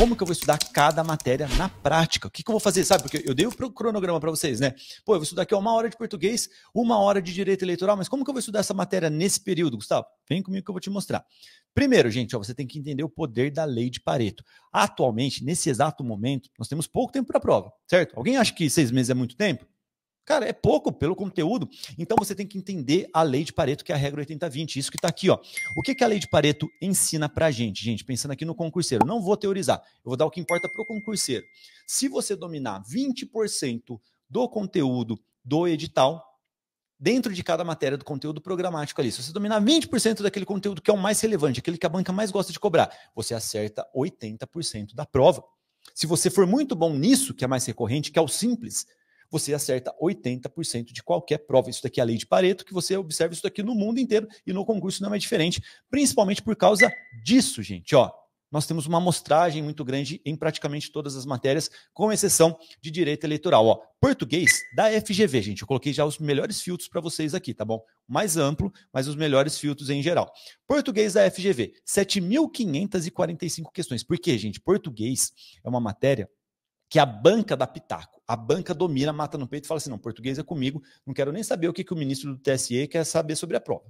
como que eu vou estudar cada matéria na prática? O que, que eu vou fazer? Sabe, porque eu dei o cronograma para vocês, né? Pô, eu vou estudar aqui uma hora de português, uma hora de direito eleitoral, mas como que eu vou estudar essa matéria nesse período, Gustavo? Vem comigo que eu vou te mostrar. Primeiro, gente, ó, você tem que entender o poder da lei de Pareto. Atualmente, nesse exato momento, nós temos pouco tempo para a prova, certo? Alguém acha que seis meses é muito tempo? Cara, é pouco pelo conteúdo. Então você tem que entender a lei de Pareto, que é a regra 80-20. Isso que está aqui, ó. O que, que a lei de Pareto ensina para a gente, gente? Pensando aqui no concurseiro. Não vou teorizar, eu vou dar o que importa para o concurseiro. Se você dominar 20% do conteúdo do edital, dentro de cada matéria do conteúdo programático ali. Se você dominar 20% daquele conteúdo que é o mais relevante, aquele que a banca mais gosta de cobrar, você acerta 80% da prova. Se você for muito bom nisso, que é mais recorrente, que é o simples, você acerta 80% de qualquer prova. Isso daqui é a lei de Pareto, que você observa isso daqui no mundo inteiro e no concurso não é diferente, principalmente por causa disso, gente, ó. Nós temos uma amostragem muito grande em praticamente todas as matérias, com exceção de direito eleitoral. Ó, português da FGV, gente. Eu coloquei já os melhores filtros para vocês aqui, tá bom? Mais amplo, mas os melhores filtros em geral. Português da FGV, 7.545 questões. Por quê, gente? Português é uma matéria que a banca da pitaco. A banca domina, mata no peito e fala assim: não, português é comigo, não quero nem saber o que, que o ministro do TSE quer saber sobre a prova.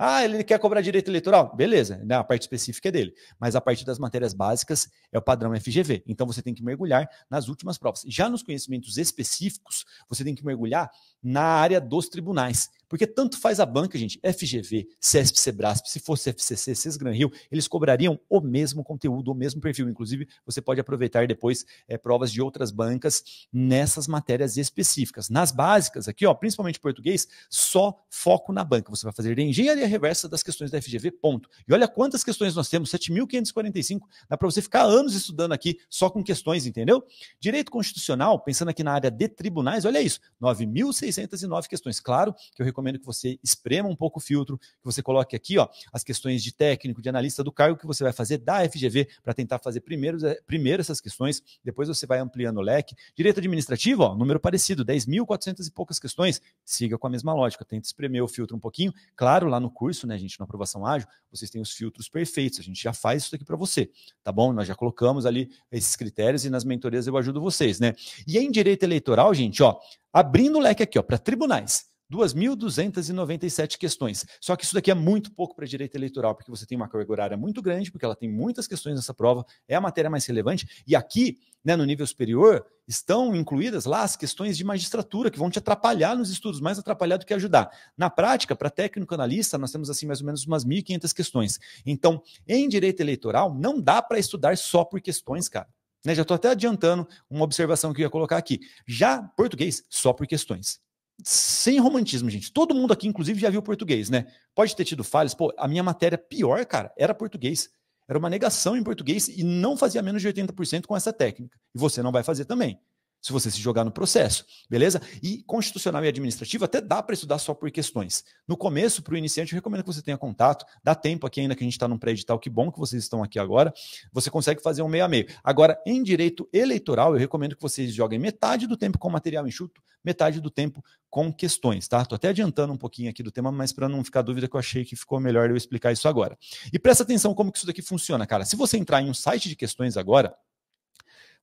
Ah, ele quer cobrar direito eleitoral? Beleza, né? a parte específica é dele. Mas a parte das matérias básicas é o padrão FGV. Então você tem que mergulhar nas últimas provas. Já nos conhecimentos específicos, você tem que mergulhar na área dos tribunais. Porque tanto faz a banca, gente, FGV, CESP, Sebrasp, se fosse FCC, Sesgran Rio, eles cobrariam o mesmo conteúdo, o mesmo perfil. Inclusive, você pode aproveitar depois é, provas de outras bancas nessas matérias específicas. Nas básicas, aqui, ó, principalmente português, só foco na banca. Você vai fazer de engenharia reversa das questões da FGV, ponto. E olha quantas questões nós temos, 7.545. Dá para você ficar anos estudando aqui só com questões, entendeu? Direito constitucional, pensando aqui na área de tribunais, olha isso, 9.600. 609 questões. Claro que eu recomendo que você esprema um pouco o filtro, que você coloque aqui ó, as questões de técnico, de analista do cargo que você vai fazer da FGV para tentar fazer primeiro, eh, primeiro essas questões, depois você vai ampliando o leque. Direito administrativo, ó, número parecido, 10.400 e poucas questões. Siga com a mesma lógica, tenta espremer o filtro um pouquinho. Claro, lá no curso, né, gente, na aprovação ágil, vocês têm os filtros perfeitos, a gente já faz isso aqui para você, tá bom? Nós já colocamos ali esses critérios e nas mentorias eu ajudo vocês, né? E em direito eleitoral, gente, ó, abrindo o leque aqui para tribunais. 2.297 questões. Só que isso daqui é muito pouco para direito eleitoral, porque você tem uma carga horária muito grande, porque ela tem muitas questões nessa prova, é a matéria mais relevante. E aqui, né, no nível superior, estão incluídas lá as questões de magistratura, que vão te atrapalhar nos estudos, mais atrapalhar do que ajudar. Na prática, para técnico analista, nós temos assim mais ou menos umas 1.500 questões. Então, em direito eleitoral, não dá para estudar só por questões, cara. Né? Já estou até adiantando uma observação que eu ia colocar aqui. Já português, só por questões. Sem romantismo, gente. Todo mundo aqui, inclusive, já viu português, né? Pode ter tido falhas. Pô, a minha matéria pior, cara, era português. Era uma negação em português e não fazia menos de 80% com essa técnica. E você não vai fazer também se você se jogar no processo, beleza? E constitucional e administrativo até dá para estudar só por questões. No começo, para o iniciante, eu recomendo que você tenha contato, dá tempo aqui ainda que a gente está num pré-edital, que bom que vocês estão aqui agora, você consegue fazer um meio a meio. Agora, em direito eleitoral, eu recomendo que vocês joguem metade do tempo com material enxuto, metade do tempo com questões, tá? Estou até adiantando um pouquinho aqui do tema, mas para não ficar dúvida que eu achei que ficou melhor eu explicar isso agora. E presta atenção como que isso daqui funciona, cara. Se você entrar em um site de questões agora,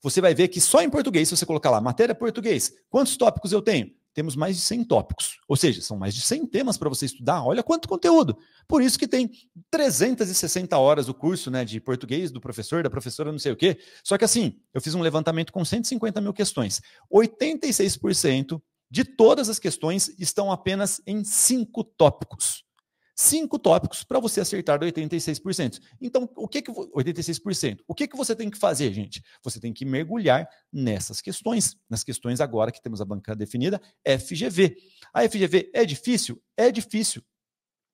você vai ver que só em português, se você colocar lá matéria português, quantos tópicos eu tenho? Temos mais de 100 tópicos, ou seja, são mais de 100 temas para você estudar. Olha quanto conteúdo! Por isso que tem 360 horas o curso né, de português do professor, da professora, não sei o quê. Só que assim, eu fiz um levantamento com 150 mil questões. 86% de todas as questões estão apenas em cinco tópicos cinco tópicos para você acertar do 86%. Então, o que que 86%? O que que você tem que fazer, gente? Você tem que mergulhar nessas questões, nas questões agora que temos a banca definida, FGV. A FGV é difícil? É difícil.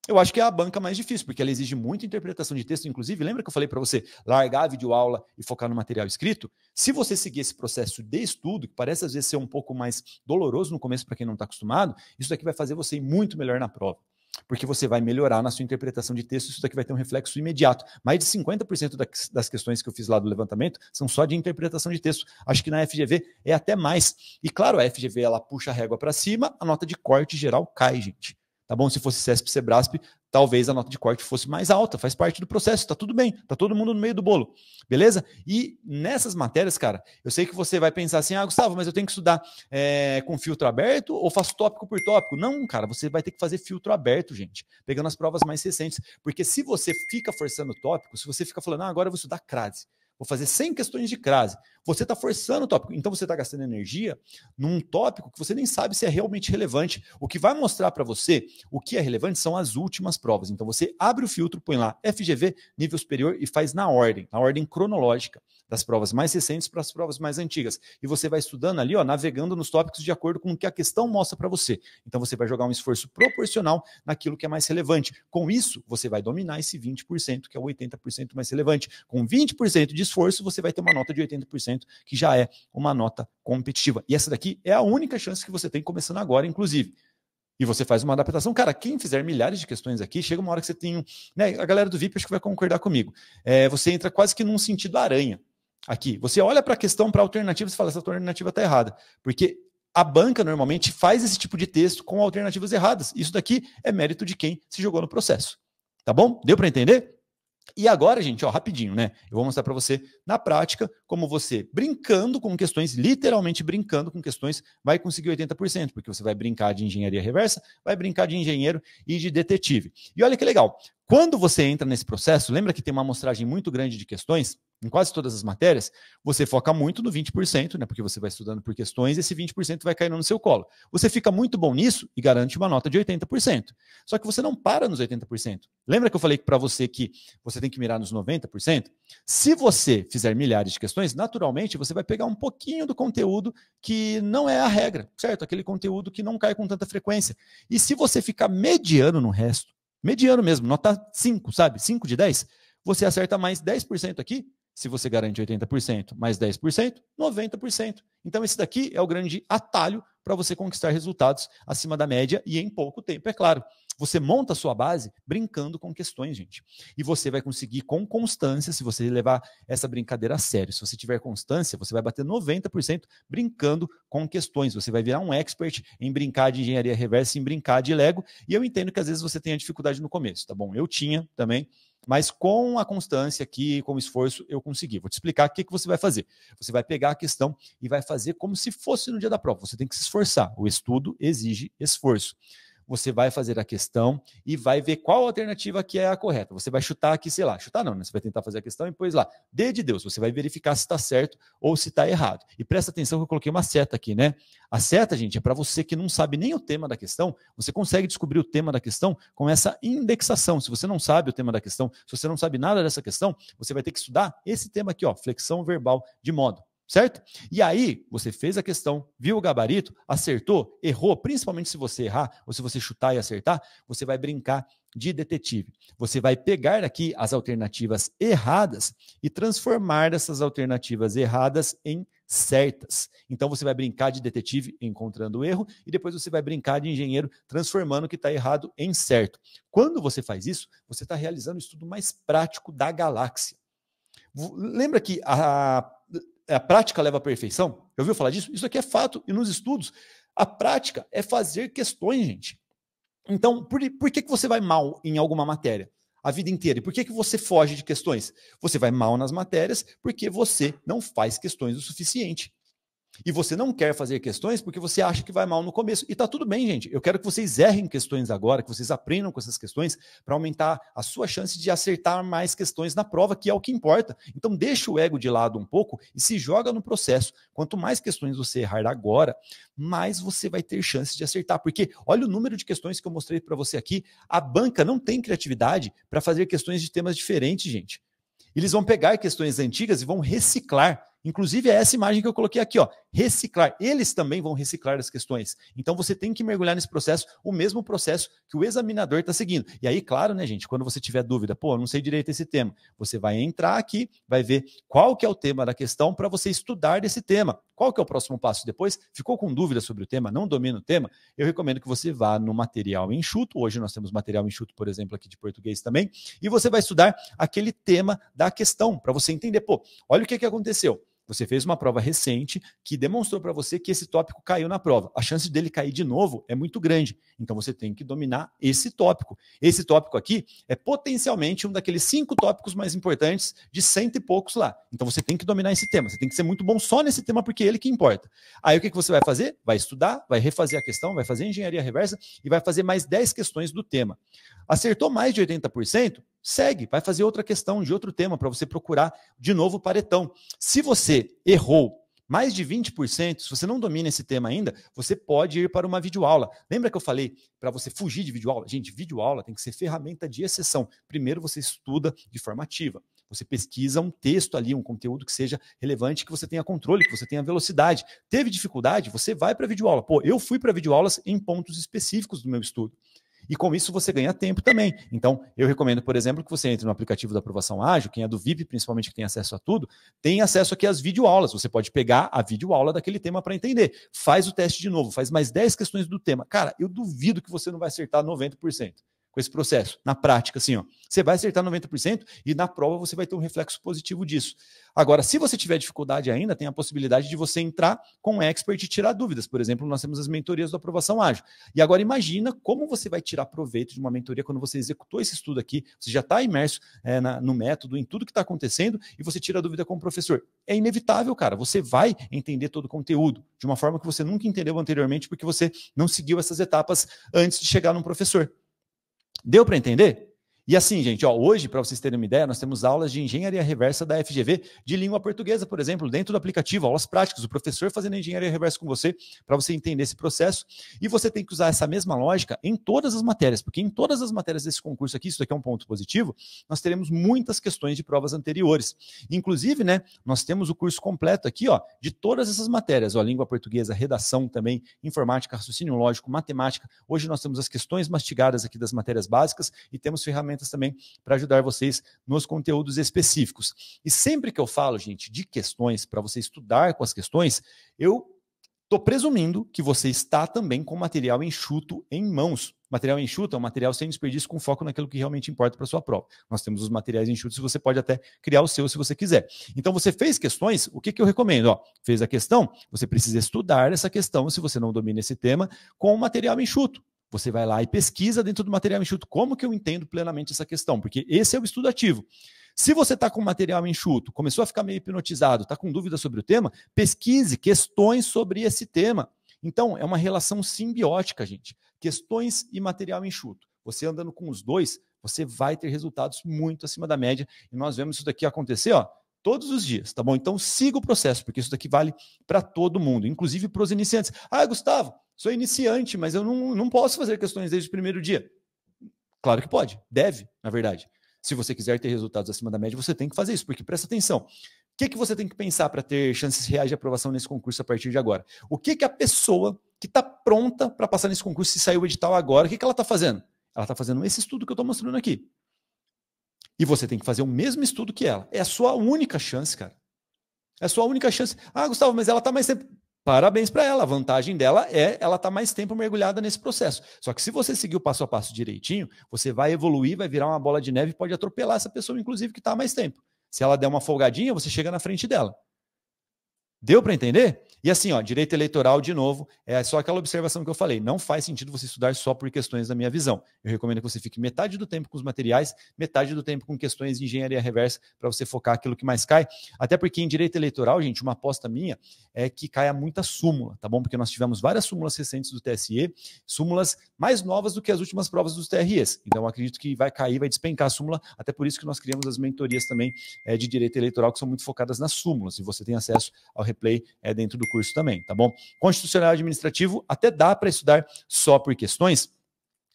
Eu acho que é a banca mais difícil, porque ela exige muita interpretação de texto. Inclusive, lembra que eu falei para você largar a videoaula e focar no material escrito? Se você seguir esse processo de estudo, que parece às vezes ser um pouco mais doloroso no começo para quem não está acostumado, isso daqui vai fazer você ir muito melhor na prova. Porque você vai melhorar na sua interpretação de texto, isso daqui vai ter um reflexo imediato. Mais de 50% das questões que eu fiz lá do levantamento são só de interpretação de texto. Acho que na FGV é até mais. E claro, a FGV ela puxa a régua para cima, a nota de corte geral cai, gente. Tá bom? Se fosse CESP, SEBRASP, talvez a nota de corte fosse mais alta, faz parte do processo, tá tudo bem, tá todo mundo no meio do bolo, beleza? E nessas matérias, cara, eu sei que você vai pensar assim, ah, Gustavo, mas eu tenho que estudar é, com filtro aberto ou faço tópico por tópico? Não, cara, você vai ter que fazer filtro aberto, gente, pegando as provas mais recentes, porque se você fica forçando o tópico, se você fica falando, ah, agora eu vou estudar crase, vou fazer 100 questões de crase. Você está forçando o tópico, então você está gastando energia num tópico que você nem sabe se é realmente relevante. O que vai mostrar para você o que é relevante são as últimas provas. Então você abre o filtro, põe lá FGV, nível superior e faz na ordem, na ordem cronológica, das provas mais recentes para as provas mais antigas. E você vai estudando ali, ó, navegando nos tópicos de acordo com o que a questão mostra para você. Então você vai jogar um esforço proporcional naquilo que é mais relevante. Com isso, você vai dominar esse 20%, que é o 80% mais relevante. Com 20% de esforço, você vai ter uma nota de 80%, que já é uma nota competitiva. E essa daqui é a única chance que você tem começando agora, inclusive e você faz uma adaptação. Cara, quem fizer milhares de questões aqui, chega uma hora que você tem um. Né, a galera do VIP acho que vai concordar comigo. É, você entra quase que num sentido aranha aqui. Você olha para a questão, para a alternativa e fala: essa alternativa está errada. Porque a banca normalmente faz esse tipo de texto com alternativas erradas. Isso daqui é mérito de quem se jogou no processo. Tá bom? Deu para entender? E agora, gente, ó, rapidinho, né? Eu vou mostrar para você na prática como você brincando com questões, literalmente brincando com questões, vai conseguir 80%, porque você vai brincar de engenharia reversa, vai brincar de engenheiro e de detetive. E olha que legal, quando você entra nesse processo, lembra que tem uma amostragem muito grande de questões, em quase todas as matérias, você foca muito no 20%, né? Porque você vai estudando por questões, e esse 20% vai caindo no seu colo. Você fica muito bom nisso e garante uma nota de 80%. Só que você não para nos 80%. Lembra que eu falei para você que você tem que mirar nos 90%? Se você fizer milhares de questões, naturalmente você vai pegar um pouquinho do conteúdo que não é a regra, certo? Aquele conteúdo que não cai com tanta frequência. E se você ficar mediano no resto, mediano mesmo, nota 5, sabe? 5 de 10, você acerta mais 10% aqui, se você garante 80%, mais 10%, 90%. Então, esse daqui é o grande atalho para você conquistar resultados acima da média e em pouco tempo, é claro. Você monta a sua base brincando com questões, gente. E você vai conseguir com constância, se você levar essa brincadeira a sério. Se você tiver constância, você vai bater 90% brincando com questões. Você vai virar um expert em brincar de engenharia reversa, em brincar de Lego. E eu entendo que às vezes você tenha dificuldade no começo, tá bom? Eu tinha também. Mas com a constância aqui, com o esforço, eu consegui. Vou te explicar o que, que você vai fazer. Você vai pegar a questão e vai fazer como se fosse no dia da prova. Você tem que se esforçar. O estudo exige esforço você vai fazer a questão e vai ver qual alternativa que é a correta. Você vai chutar aqui, sei lá, chutar não, né? Você vai tentar fazer a questão e pôs lá, D de Deus, você vai verificar se está certo ou se está errado. E presta atenção que eu coloquei uma seta aqui, né? A seta, gente, é para você que não sabe nem o tema da questão, você consegue descobrir o tema da questão com essa indexação. Se você não sabe o tema da questão, se você não sabe nada dessa questão, você vai ter que estudar esse tema aqui, ó, flexão verbal de modo certo? E aí, você fez a questão, viu o gabarito, acertou, errou, principalmente se você errar ou se você chutar e acertar, você vai brincar de detetive. Você vai pegar aqui as alternativas erradas e transformar essas alternativas erradas em certas. Então você vai brincar de detetive encontrando o erro e depois você vai brincar de engenheiro transformando o que está errado em certo. Quando você faz isso, você está realizando o estudo mais prático da galáxia. Lembra que a é, a prática leva à perfeição? Já ouviu falar disso? Isso aqui é fato. E nos estudos, a prática é fazer questões, gente. Então, por, por que, que você vai mal em alguma matéria? a vida inteira. E por que, que você foge de questões? Você vai mal nas matérias porque você não faz questões o suficiente. E você não quer fazer questões porque você acha que vai mal no começo. E tá tudo bem, gente. Eu quero que vocês errem questões agora, que vocês aprendam com essas questões para aumentar a sua chance de acertar mais questões na prova, que é o que importa. Então deixa o ego de lado um pouco e se joga no processo. Quanto mais questões você errar agora, mais você vai ter chance de acertar, porque olha o número de questões que eu mostrei para você aqui. A banca não tem criatividade para fazer questões de temas diferentes, gente. Eles vão pegar questões antigas e vão reciclar Inclusive, é essa imagem que eu coloquei aqui, ó. Reciclar. Eles também vão reciclar as questões. Então você tem que mergulhar nesse processo, o mesmo processo que o examinador está seguindo. E aí, claro, né, gente, quando você tiver dúvida, pô, eu não sei direito esse tema, você vai entrar aqui, vai ver qual que é o tema da questão para você estudar desse tema. Qual que é o próximo passo depois? Ficou com dúvida sobre o tema, não domina o tema? Eu recomendo que você vá no material enxuto. Hoje nós temos material enxuto, por exemplo, aqui de português também, e você vai estudar aquele tema da questão para você entender, pô, olha o que, que aconteceu. Você fez uma prova recente que demonstrou para você que esse tópico caiu na prova. A chance dele cair de novo é muito grande. Então você tem que dominar esse tópico. Esse tópico aqui é potencialmente um daqueles cinco tópicos mais importantes de cento e poucos lá. Então você tem que dominar esse tema. Você tem que ser muito bom só nesse tema porque é ele que importa. Aí o que, que você vai fazer? Vai estudar, vai refazer a questão, vai fazer engenharia reversa e vai fazer mais 10 questões do tema. Acertou mais de 80%? segue, vai fazer outra questão de outro tema para você procurar de novo o paretão. Se você errou mais de 20%, se você não domina esse tema ainda, você pode ir para uma videoaula. Lembra que eu falei para você fugir de videoaula? Gente, videoaula tem que ser ferramenta de exceção. Primeiro você estuda de forma ativa. Você pesquisa um texto ali, um conteúdo que seja relevante, que você tenha controle, que você tenha velocidade. Teve dificuldade? Você vai para videoaula. Pô, eu fui para videoaulas em pontos específicos do meu estudo. E com isso você ganha tempo também. Então, eu recomendo, por exemplo, que você entre no aplicativo da aprovação ágil, quem é do VIP, principalmente que tem acesso a tudo, tem acesso aqui às videoaulas. Você pode pegar a videoaula daquele tema para entender. Faz o teste de novo, faz mais 10 questões do tema. Cara, eu duvido que você não vai acertar 90% com esse processo. Na prática, assim, ó, você vai acertar 90% e na prova você vai ter um reflexo positivo disso. Agora, se você tiver dificuldade ainda, tem a possibilidade de você entrar com um expert e tirar dúvidas. Por exemplo, nós temos as mentorias do Aprovação Ágil. E agora imagina como você vai tirar proveito de uma mentoria quando você executou esse estudo aqui, você já está imerso é, na, no método, em tudo que está acontecendo e você tira dúvida com o professor. É inevitável, cara. Você vai entender todo o conteúdo de uma forma que você nunca entendeu anteriormente porque você não seguiu essas etapas antes de chegar num professor. Deu para entender? E assim, gente, ó, hoje, para vocês terem uma ideia, nós temos aulas de engenharia reversa da FGV de língua portuguesa, por exemplo, dentro do aplicativo, aulas práticas, o professor fazendo engenharia reversa com você, para você entender esse processo. E você tem que usar essa mesma lógica em todas as matérias, porque em todas as matérias desse concurso aqui, isso daqui é um ponto positivo, nós teremos muitas questões de provas anteriores. Inclusive, né, nós temos o curso completo aqui, ó, de todas essas matérias, ó, língua portuguesa, redação também, informática, raciocínio lógico, matemática. Hoje nós temos as questões mastigadas aqui das matérias básicas e temos ferramentas ferramentas também para ajudar vocês nos conteúdos específicos. E sempre que eu falo, gente, de questões, para você estudar com as questões, eu Estou presumindo que você está também com material enxuto em mãos. Material enxuto é um material sem desperdício, com foco naquilo que realmente importa para sua prova. Nós temos os materiais enxutos e você pode até criar o seu se você quiser. Então, você fez questões, o que, que eu recomendo? Ó, fez a questão, você precisa estudar essa questão, se você não domina esse tema, com o material enxuto. Você vai lá e pesquisa dentro do material enxuto como que eu entendo plenamente essa questão, porque esse é o estudo ativo. Se você está com material enxuto, começou a ficar meio hipnotizado, está com dúvida sobre o tema, pesquise questões sobre esse tema. Então, é uma relação simbiótica, gente. Questões e material enxuto. Você andando com os dois, você vai ter resultados muito acima da média. E nós vemos isso daqui acontecer, ó, todos os dias, tá bom? Então siga o processo, porque isso daqui vale para todo mundo, inclusive para os iniciantes. Ah, Gustavo, sou iniciante, mas eu não, não posso fazer questões desde o primeiro dia. Claro que pode, deve, na verdade. Se você quiser ter resultados acima da média, você tem que fazer isso, porque presta atenção. O que, que você tem que pensar para ter chances reais de aprovação nesse concurso a partir de agora? O que, que a pessoa que está pronta para passar nesse concurso, se sair o edital agora, o que, que ela está fazendo? Ela está fazendo esse estudo que eu estou mostrando aqui. E você tem que fazer o mesmo estudo que ela. É a sua única chance, cara. É a sua única chance. Ah, Gustavo, mas ela está mais tempo. Parabéns para ela. A vantagem dela é ela estar tá mais tempo mergulhada nesse processo. Só que se você seguir o passo a passo direitinho, você vai evoluir, vai virar uma bola de neve e pode atropelar essa pessoa, inclusive, que está mais tempo. Se ela der uma folgadinha, você chega na frente dela. Deu para entender? E assim, ó, direito eleitoral, de novo, é só aquela observação que eu falei. Não faz sentido você estudar só por questões da minha visão. Eu recomendo que você fique metade do tempo com os materiais, metade do tempo com questões de engenharia reversa, para você focar aquilo que mais cai. Até porque em direito eleitoral, gente, uma aposta minha é que caia muita súmula, tá bom? Porque nós tivemos várias súmulas recentes do TSE, súmulas mais novas do que as últimas provas dos TREs. Então, acredito que vai cair, vai despencar a súmula. Até por isso que nós criamos as mentorias também é, de direito eleitoral, que são muito focadas nas súmulas. E você tem acesso ao replay é, dentro do curso também, tá bom? Constitucional administrativo até dá para estudar só por questões.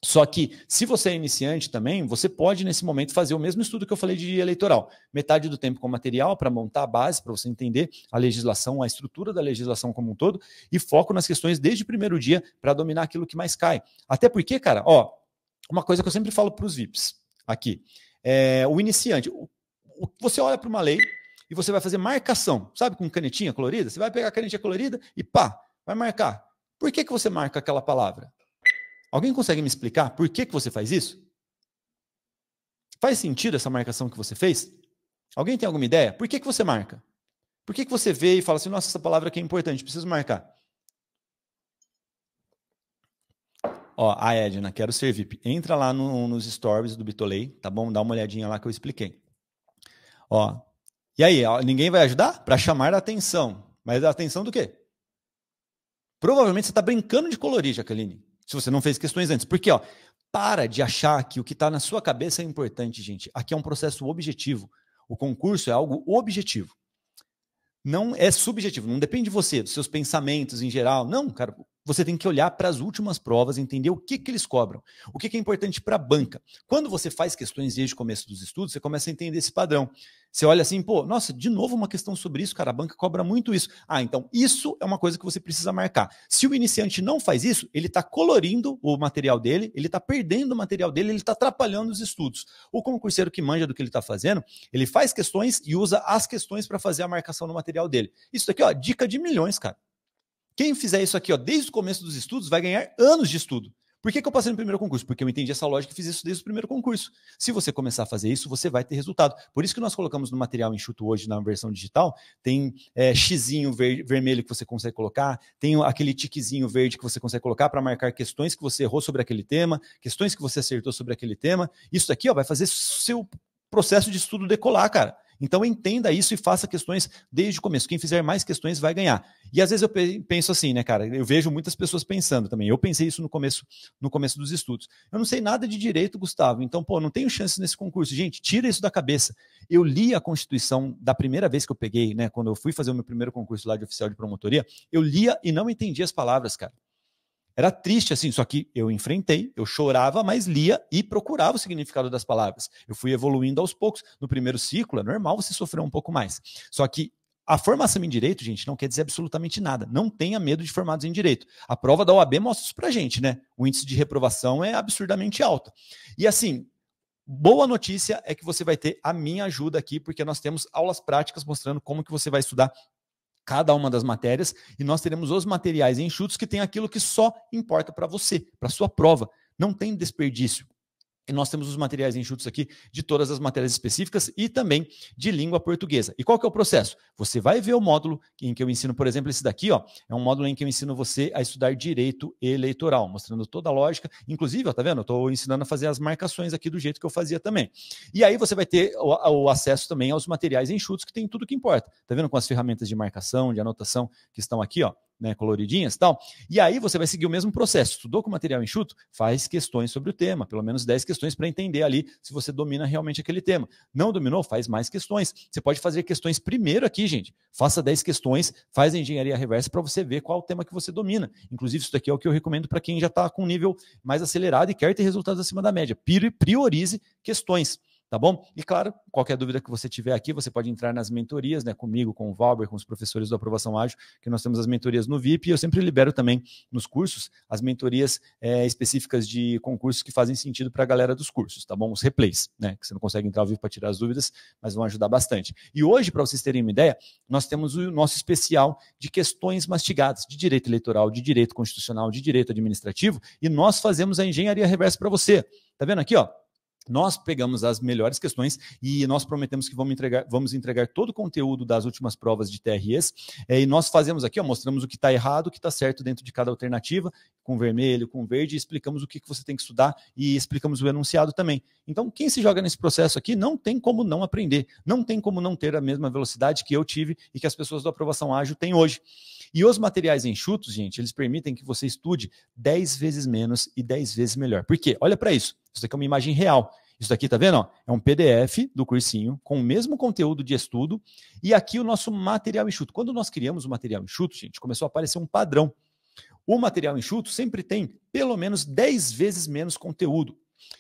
Só que, se você é iniciante também, você pode, nesse momento, fazer o mesmo estudo que eu falei de eleitoral. Metade do tempo com material para montar a base, para você entender a legislação, a estrutura da legislação como um todo, e foco nas questões desde o primeiro dia para dominar aquilo que mais cai. Até porque, cara, ó, uma coisa que eu sempre falo para os VIPs aqui: é, o iniciante, o, o, você olha para uma lei, e você vai fazer marcação, sabe, com canetinha colorida? Você vai pegar a canetinha colorida e pá, vai marcar. Por que, que você marca aquela palavra? Alguém consegue me explicar por que, que você faz isso? Faz sentido essa marcação que você fez? Alguém tem alguma ideia? Por que, que você marca? Por que, que você vê e fala assim, nossa, essa palavra aqui é importante, preciso marcar? Ó, a Edna, quero VIP. Entra lá no, nos stories do Bitolei, tá bom? Dá uma olhadinha lá que eu expliquei. Ó, e aí, ninguém vai ajudar? Para chamar a atenção. Mas a atenção do quê? Provavelmente você está brincando de colorir, Jaqueline. Se você não fez questões antes. Porque, ó, para de achar que o que está na sua cabeça é importante, gente. Aqui é um processo objetivo. O concurso é algo objetivo. Não é subjetivo, não depende de você, dos seus pensamentos em geral. Não, cara, você tem que olhar para as últimas provas, entender o que, que eles cobram, o que, que é importante para a banca. Quando você faz questões desde o começo dos estudos, você começa a entender esse padrão. Você olha assim, pô, nossa, de novo uma questão sobre isso, cara, a banca cobra muito isso. Ah, então isso é uma coisa que você precisa marcar. Se o iniciante não faz isso, ele está colorindo o material dele, ele está perdendo o material dele, ele está atrapalhando os estudos. O concurseiro que manja do que ele está fazendo, ele faz questões e usa as questões para fazer a marcação no material dele. Isso aqui, ó, dica de milhões, cara. Quem fizer isso aqui, ó, desde o começo dos estudos, vai ganhar anos de estudo. Por que, que eu passei no primeiro concurso? Porque eu entendi essa lógica e fiz isso desde o primeiro concurso. Se você começar a fazer isso, você vai ter resultado. Por isso que nós colocamos no material enxuto hoje, na versão digital, tem é, xizinho ver, vermelho que você consegue colocar, tem aquele tiquezinho verde que você consegue colocar para marcar questões que você errou sobre aquele tema, questões que você acertou sobre aquele tema. Isso aqui ó, vai fazer seu processo de estudo decolar, cara. Então entenda isso e faça questões desde o começo. Quem fizer mais questões vai ganhar. E às vezes eu penso assim, né, cara? Eu vejo muitas pessoas pensando também. Eu pensei isso no começo, no começo dos estudos. Eu não sei nada de direito, Gustavo. Então, pô, não tenho chance nesse concurso. Gente, tira isso da cabeça. Eu li a Constituição da primeira vez que eu peguei, né? Quando eu fui fazer o meu primeiro concurso lá de oficial de promotoria, eu lia e não entendia as palavras, cara. Era triste, assim, só que eu enfrentei, eu chorava, mas lia e procurava o significado das palavras. Eu fui evoluindo aos poucos. No primeiro ciclo, é normal você sofrer um pouco mais. Só que a formação em direito, gente, não quer dizer absolutamente nada. Não tenha medo de formados em direito. A prova da OAB mostra isso pra gente, né? O índice de reprovação é absurdamente alto. E assim, boa notícia é que você vai ter a minha ajuda aqui, porque nós temos aulas práticas mostrando como que você vai estudar cada uma das matérias e nós teremos os materiais enxutos que tem aquilo que só importa para você, para sua prova. Não tem desperdício nós temos os materiais enxutos aqui de todas as matérias específicas e também de língua portuguesa. E qual que é o processo? Você vai ver o módulo em que eu ensino, por exemplo, esse daqui, ó, é um módulo em que eu ensino você a estudar direito eleitoral, mostrando toda a lógica, inclusive, ó, tá vendo? Eu estou ensinando a fazer as marcações aqui do jeito que eu fazia também. E aí você vai ter o, o acesso também aos materiais enxutos que tem tudo que importa. Tá vendo com as ferramentas de marcação, de anotação que estão aqui, ó né, coloridinhas e tal. E aí você vai seguir o mesmo processo. Estudou com material enxuto? Faz questões sobre o tema, pelo menos 10 questões para entender ali se você domina realmente aquele tema. Não dominou? Faz mais questões. Você pode fazer questões primeiro aqui, gente. Faça 10 questões, faz a engenharia reversa para você ver qual o tema que você domina. Inclusive, isso daqui é o que eu recomendo para quem já está com um nível mais acelerado e quer ter resultados acima da média. Priorize questões tá bom? E claro, qualquer dúvida que você tiver aqui, você pode entrar nas mentorias, né, comigo, com o Valber, com os professores do Aprovação Ágil, que nós temos as mentorias no VIP, e eu sempre libero também nos cursos as mentorias é, específicas de concursos que fazem sentido para a galera dos cursos, tá bom? Os replays, né, que você não consegue entrar ao vivo para tirar as dúvidas, mas vão ajudar bastante. E hoje, para vocês terem uma ideia, nós temos o nosso especial de questões mastigadas, de direito eleitoral, de direito constitucional, de direito administrativo, e nós fazemos a engenharia reversa para você. Tá vendo aqui, ó? Nós pegamos as melhores questões e nós prometemos que vamos entregar, vamos entregar todo o conteúdo das últimas provas de TREs. É, e nós fazemos aqui, ó, mostramos o que está errado, o que está certo dentro de cada alternativa, com vermelho, com verde, explicamos o que, que você tem que estudar e explicamos o enunciado também. Então, quem se joga nesse processo aqui não tem como não aprender, não tem como não ter a mesma velocidade que eu tive e que as pessoas do aprovação ágil têm hoje. E os materiais enxutos, gente, eles permitem que você estude 10 vezes menos e 10 vezes melhor. Por quê? Olha para isso. Isso daqui é uma imagem real. Isso daqui, tá vendo? é um PDF do cursinho com o mesmo conteúdo de estudo e aqui o nosso material enxuto. Quando nós criamos o material enxuto, gente, começou a aparecer um padrão. O material enxuto sempre tem pelo menos 10 vezes menos conteúdo.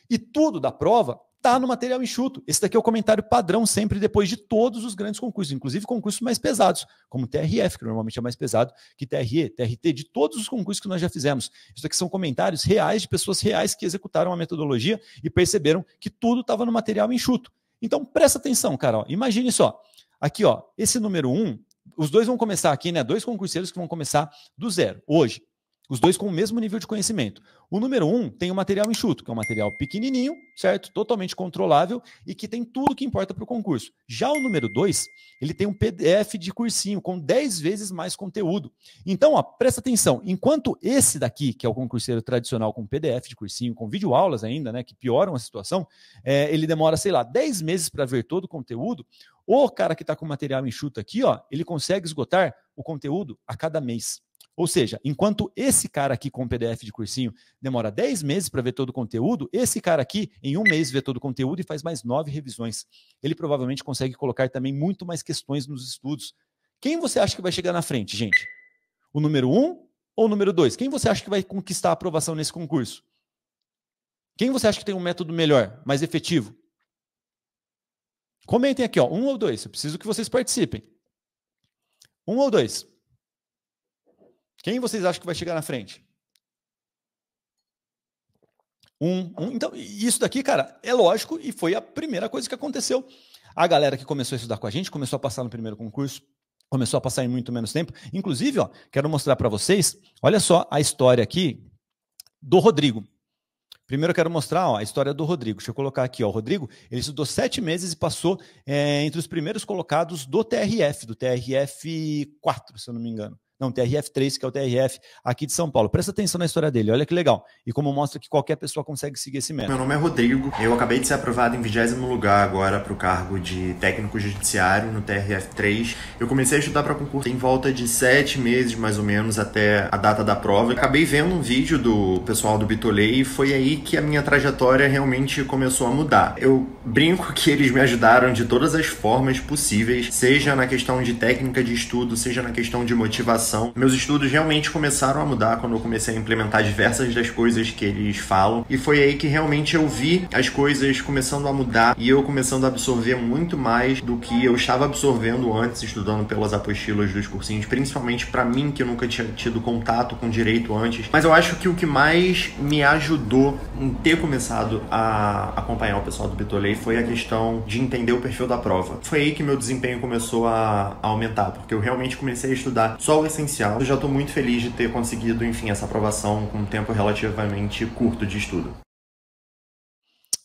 E tudo da prova está no material enxuto. Esse daqui é o comentário padrão sempre depois de todos os grandes concursos, inclusive concursos mais pesados, como TRF, que normalmente é mais pesado que TRE, TRT, de todos os concursos que nós já fizemos. Isso daqui são comentários reais de pessoas reais que executaram a metodologia e perceberam que tudo estava no material enxuto. Então presta atenção, cara. Ó. Imagine só. Aqui, ó, esse número 1, um, os dois vão começar aqui, né? Dois concurseiros que vão começar do zero hoje. Os dois com o mesmo nível de conhecimento. O número um tem o um material enxuto, que é um material pequenininho, certo? Totalmente controlável e que tem tudo o que importa para o concurso. Já o número dois, ele tem um PDF de cursinho com 10 vezes mais conteúdo. Então, ó, presta atenção. Enquanto esse daqui, que é o concurseiro tradicional com PDF de cursinho, com videoaulas ainda, né, que pioram a situação, é, ele demora, sei lá, 10 meses para ver todo o conteúdo. O cara que está com o material enxuto aqui, ó, ele consegue esgotar o conteúdo a cada mês. Ou seja, enquanto esse cara aqui com o PDF de cursinho demora 10 meses para ver todo o conteúdo, esse cara aqui em um mês vê todo o conteúdo e faz mais nove revisões. Ele provavelmente consegue colocar também muito mais questões nos estudos. Quem você acha que vai chegar na frente, gente? O número um ou o número dois? Quem você acha que vai conquistar a aprovação nesse concurso? Quem você acha que tem um método melhor, mais efetivo? Comentem aqui, ó, um ou dois. Eu preciso que vocês participem. Um ou dois. Quem vocês acham que vai chegar na frente? Um, um, Então, isso daqui, cara, é lógico e foi a primeira coisa que aconteceu. A galera que começou a estudar com a gente começou a passar no primeiro concurso, começou a passar em muito menos tempo. Inclusive, ó, quero mostrar para vocês, olha só a história aqui do Rodrigo. Primeiro eu quero mostrar ó, a história do Rodrigo. Deixa eu colocar aqui, ó. O Rodrigo, ele estudou sete meses e passou é, entre os primeiros colocados do TRF, do TRF 4, se eu não me engano. Não, TRF3, que é o TRF aqui de São Paulo. Presta atenção na história dele, olha que legal. E como mostra que qualquer pessoa consegue seguir esse método. Meu nome é Rodrigo, eu acabei de ser aprovado em 20 lugar agora para o cargo de técnico judiciário no TRF3. Eu comecei a estudar para concurso em volta de sete meses, mais ou menos, até a data da prova. Acabei vendo um vídeo do pessoal do Bitolei e foi aí que a minha trajetória realmente começou a mudar. Eu brinco que eles me ajudaram de todas as formas possíveis, seja na questão de técnica de estudo, seja na questão de motivação meus estudos realmente começaram a mudar quando eu comecei a implementar diversas das coisas que eles falam, e foi aí que realmente eu vi as coisas começando a mudar e eu começando a absorver muito mais do que eu estava absorvendo antes estudando pelas apostilas dos cursinhos, principalmente para mim que eu nunca tinha tido contato com direito antes. Mas eu acho que o que mais me ajudou em ter começado a acompanhar o pessoal do Bitolei foi a questão de entender o perfil da prova. Foi aí que meu desempenho começou a aumentar, porque eu realmente comecei a estudar só o essencial. Eu já estou muito feliz de ter conseguido, enfim, essa aprovação com um tempo relativamente curto de estudo.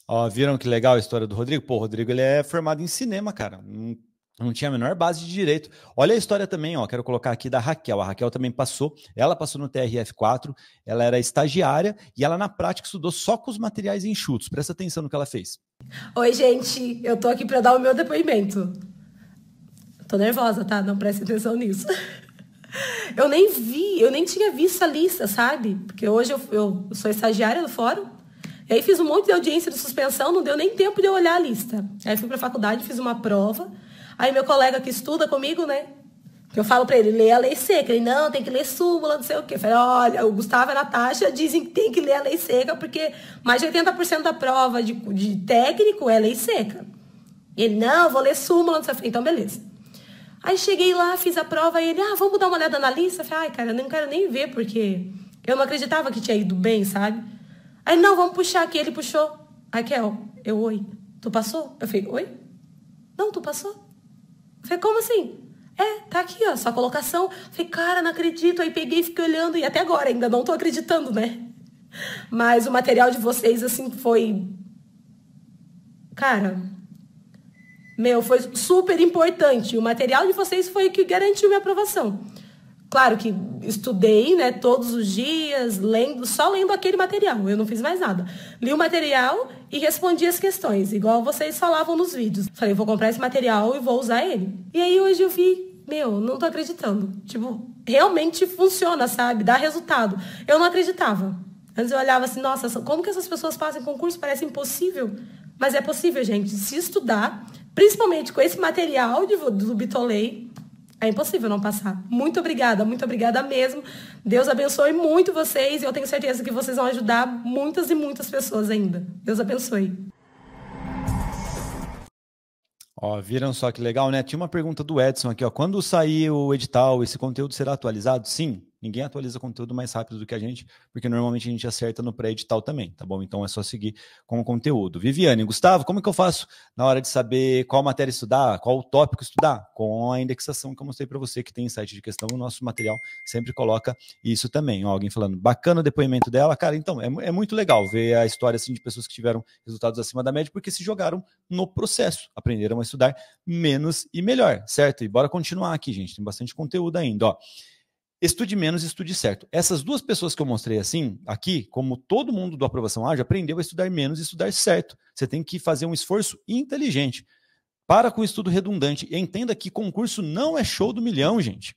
Ó, viram que legal a história do Rodrigo? Pô, o Rodrigo ele é formado em cinema, cara. Não, tinha a menor base de direito. Olha a história também, ó. Quero colocar aqui da Raquel. A Raquel também passou. Ela passou no TRF4, ela era estagiária e ela, na prática, estudou só com os materiais enxutos. Presta atenção no que ela fez. Oi, gente. Eu tô aqui para dar o meu depoimento. Tô nervosa, tá? Não preste atenção nisso. eu nem vi, eu nem tinha visto a lista, sabe? Porque hoje eu, eu sou estagiária do fórum. E aí fiz um monte de audiência de suspensão, não deu nem tempo de eu olhar a lista. Aí fui para a faculdade, fiz uma prova. Aí meu colega que estuda comigo, né? Eu falo para ele, lê a lei seca. Ele, não, tem que ler súmula, não sei o quê. Eu falei, olha, o Gustavo e a Natasha dizem que tem que ler a lei seca, porque mais de 80% da prova de, de técnico é lei seca. Ele, não, vou ler súmula, não sei o quê. Então, beleza. Aí cheguei lá, fiz a prova e ele, ah, vamos dar uma olhada na lista? Eu falei, ai, cara, eu não quero nem ver, porque eu não acreditava que tinha ido bem, sabe? Aí, não, vamos puxar aqui. Ele puxou. Raquel, eu, oi. Tu passou? Eu falei, oi? Não, tu passou? Eu falei, como assim? É, tá aqui, ó, sua colocação. Eu falei, cara, não acredito. Aí peguei e fiquei olhando e até agora ainda não tô acreditando, né? Mas o material de vocês, assim, foi. Cara, meu, foi super importante. O material de vocês foi o que garantiu minha aprovação. Claro que estudei, né, todos os dias, lendo, só lendo aquele material, eu não fiz mais nada. Li o material e respondi as questões, igual vocês falavam nos vídeos. Falei, vou comprar esse material e vou usar ele. E aí hoje eu vi, meu, não tô acreditando. Tipo, realmente funciona, sabe? Dá resultado. Eu não acreditava. Antes eu olhava assim, nossa, como que essas pessoas fazem concurso? Parece impossível. Mas é possível, gente. Se estudar, Principalmente com esse material de, do Bitolei, é impossível não passar. Muito obrigada, muito obrigada mesmo. Deus abençoe muito vocês e eu tenho certeza que vocês vão ajudar muitas e muitas pessoas ainda. Deus abençoe. Ó, viram só que legal, né? Tinha uma pergunta do Edson aqui, ó. Quando sair o edital, esse conteúdo será atualizado? Sim, Ninguém atualiza conteúdo mais rápido do que a gente, porque normalmente a gente acerta no pré-edital também, tá bom? Então é só seguir com o conteúdo. Viviane, Gustavo, como é que eu faço na hora de saber qual matéria estudar, qual tópico estudar? Com a indexação que eu mostrei para você que tem em site de questão, o nosso material sempre coloca isso também. Ó, alguém falando, bacana o depoimento dela. Cara, então, é, é muito legal ver a história assim de pessoas que tiveram resultados acima da média porque se jogaram no processo, aprenderam a estudar menos e melhor, certo? E bora continuar aqui, gente. Tem bastante conteúdo ainda, ó. Estude menos, estude certo. Essas duas pessoas que eu mostrei assim, aqui, como todo mundo do Aprovação Ágil, aprendeu a estudar menos e estudar certo. Você tem que fazer um esforço inteligente. Para com o estudo redundante entenda que concurso não é show do milhão, gente.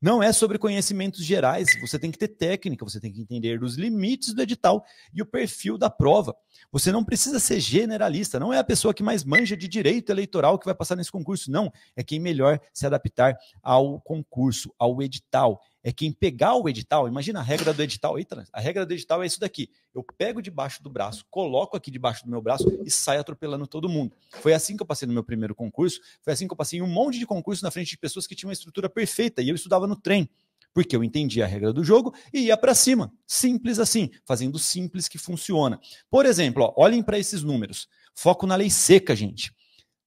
Não é sobre conhecimentos gerais, você tem que ter técnica, você tem que entender os limites do edital e o perfil da prova. Você não precisa ser generalista, não é a pessoa que mais manja de direito eleitoral que vai passar nesse concurso, não. É quem melhor se adaptar ao concurso, ao edital é quem pegar o edital, imagina a regra do edital, eita, a regra do edital é isso daqui. Eu pego debaixo do braço, coloco aqui debaixo do meu braço e saio atropelando todo mundo. Foi assim que eu passei no meu primeiro concurso, foi assim que eu passei um monte de concurso na frente de pessoas que tinham uma estrutura perfeita e eu estudava no trem. Porque eu entendi a regra do jogo e ia para cima. Simples assim, fazendo simples que funciona. Por exemplo, ó, olhem para esses números. Foco na lei seca, gente.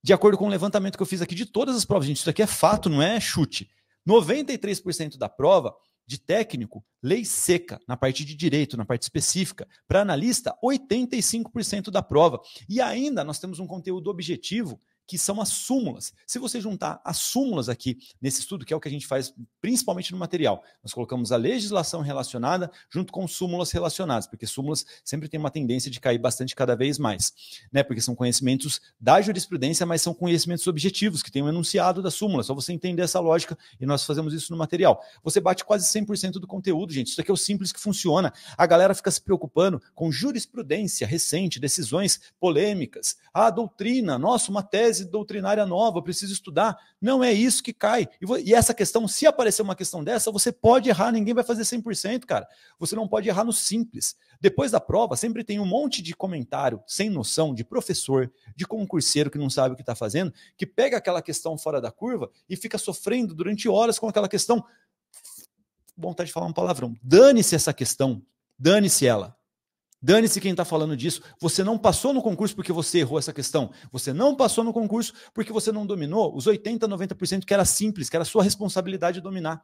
De acordo com o levantamento que eu fiz aqui de todas as provas, gente, isso aqui é fato, não é chute. 93% da prova de técnico, lei seca, na parte de direito, na parte específica. Para analista, 85% da prova. E ainda nós temos um conteúdo objetivo que são as súmulas. Se você juntar as súmulas aqui nesse estudo, que é o que a gente faz principalmente no material, nós colocamos a legislação relacionada junto com súmulas relacionadas, porque súmulas sempre tem uma tendência de cair bastante cada vez mais, né? Porque são conhecimentos da jurisprudência, mas são conhecimentos objetivos que tem um enunciado da súmula. Só você entender essa lógica e nós fazemos isso no material. Você bate quase 100% do conteúdo, gente. Isso aqui é o simples que funciona. A galera fica se preocupando com jurisprudência recente, decisões polêmicas. a ah, doutrina, nossa, uma tese tese doutrinária nova, preciso estudar. Não é isso que cai. E, essa questão, se aparecer uma questão dessa, você pode errar, ninguém vai fazer 100%, cara. Você não pode errar no simples. Depois da prova, sempre tem um monte de comentário sem noção de professor, de concurseiro que não sabe o que está fazendo, que pega aquela questão fora da curva e fica sofrendo durante horas com aquela questão. Vontade de falar um palavrão. Dane-se essa questão. Dane-se ela Dane-se quem está falando disso. Você não passou no concurso porque você errou essa questão. Você não passou no concurso porque você não dominou os 80%, 90% que era simples, que era sua responsabilidade dominar.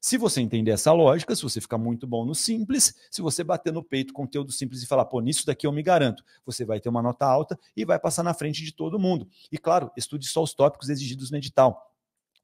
Se você entender essa lógica, se você ficar muito bom no simples, se você bater no peito conteúdo simples e falar, pô, nisso daqui eu me garanto, você vai ter uma nota alta e vai passar na frente de todo mundo. E claro, estude só os tópicos exigidos no edital.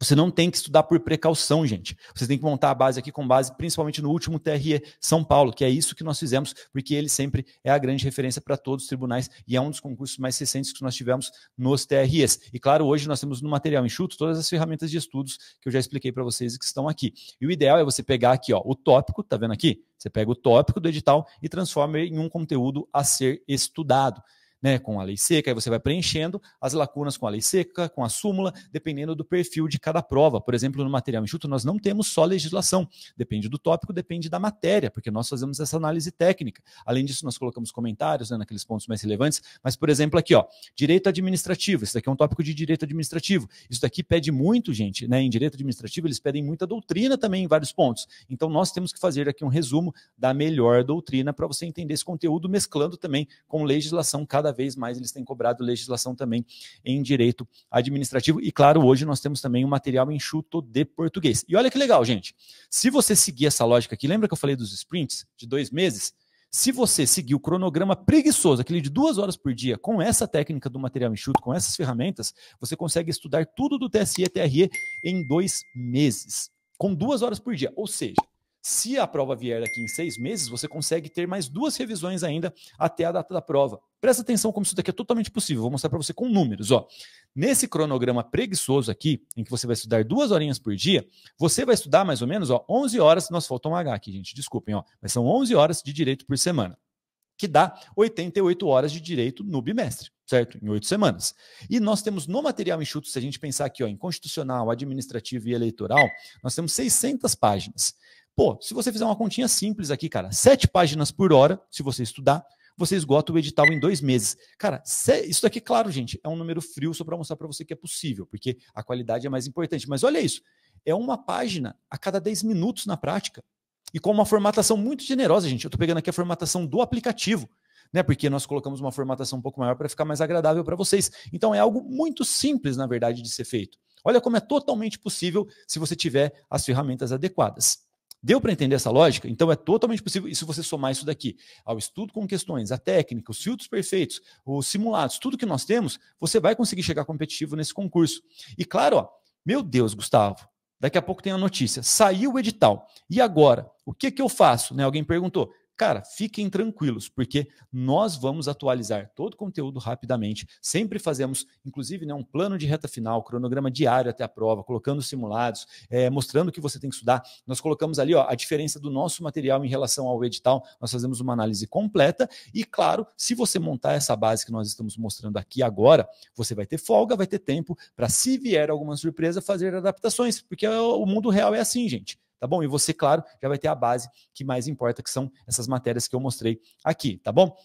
Você não tem que estudar por precaução, gente. Você tem que montar a base aqui com base principalmente no último TRE São Paulo, que é isso que nós fizemos, porque ele sempre é a grande referência para todos os tribunais e é um dos concursos mais recentes que nós tivemos nos TREs. E claro, hoje nós temos no material enxuto todas as ferramentas de estudos que eu já expliquei para vocês que estão aqui. E o ideal é você pegar aqui, ó, o tópico, tá vendo aqui? Você pega o tópico do edital e transforma em um conteúdo a ser estudado né, com a lei seca, aí você vai preenchendo as lacunas com a lei seca, com a súmula, dependendo do perfil de cada prova. Por exemplo, no material enxuto, nós não temos só legislação, depende do tópico, depende da matéria, porque nós fazemos essa análise técnica. Além disso, nós colocamos comentários né, naqueles pontos mais relevantes, mas, por exemplo, aqui, ó, direito administrativo, isso daqui é um tópico de direito administrativo. Isso daqui pede muito, gente, né? Em direito administrativo, eles pedem muita doutrina também em vários pontos. Então, nós temos que fazer aqui um resumo da melhor doutrina para você entender esse conteúdo, mesclando também com legislação cada vez mais eles têm cobrado legislação também em direito administrativo. E claro, hoje nós temos também um material enxuto de português. E olha que legal, gente. Se você seguir essa lógica aqui, lembra que eu falei dos sprints de dois meses? Se você seguir o cronograma preguiçoso, aquele de duas horas por dia, com essa técnica do material enxuto, com essas ferramentas, você consegue estudar tudo do TSE TRE em dois meses, com duas horas por dia. Ou seja, se a prova vier daqui em seis meses, você consegue ter mais duas revisões ainda até a data da prova. Presta atenção como isso daqui é totalmente possível. Vou mostrar para você com números. Ó. Nesse cronograma preguiçoso aqui, em que você vai estudar duas horinhas por dia, você vai estudar mais ou menos ó, 11 horas. Nós faltou um H aqui, gente. Desculpem. Ó, mas são 11 horas de direito por semana que dá 88 horas de direito no bimestre, certo? Em oito semanas. E nós temos no material enxuto, se a gente pensar aqui ó, em constitucional, administrativo e eleitoral, nós temos 600 páginas. Pô, se você fizer uma continha simples aqui, cara, sete páginas por hora, se você estudar, você esgota o edital em dois meses. Cara, isso daqui, claro, gente, é um número frio só para mostrar para você que é possível, porque a qualidade é mais importante. Mas olha isso, é uma página a cada dez minutos na prática. E com uma formatação muito generosa, gente. Eu estou pegando aqui a formatação do aplicativo, né? Porque nós colocamos uma formatação um pouco maior para ficar mais agradável para vocês. Então é algo muito simples, na verdade, de ser feito. Olha como é totalmente possível se você tiver as ferramentas adequadas. Deu para entender essa lógica? Então é totalmente possível, e se você somar isso daqui ao estudo com questões, a técnica, os filtros perfeitos, os simulados, tudo que nós temos, você vai conseguir chegar competitivo nesse concurso. E claro, ó, meu Deus, Gustavo, daqui a pouco tem a notícia, saiu o edital. E agora? O que, que eu faço? Né? Alguém perguntou. Cara, fiquem tranquilos, porque nós vamos atualizar todo o conteúdo rapidamente. Sempre fazemos, inclusive, né, um plano de reta final, cronograma diário até a prova, colocando simulados, é, mostrando o que você tem que estudar. Nós colocamos ali ó, a diferença do nosso material em relação ao edital, nós fazemos uma análise completa. E, claro, se você montar essa base que nós estamos mostrando aqui agora, você vai ter folga, vai ter tempo para, se vier alguma surpresa, fazer adaptações, porque é o mundo real é assim, gente tá bom? E você, claro, já vai ter a base que mais importa, que são essas matérias que eu mostrei aqui, tá bom?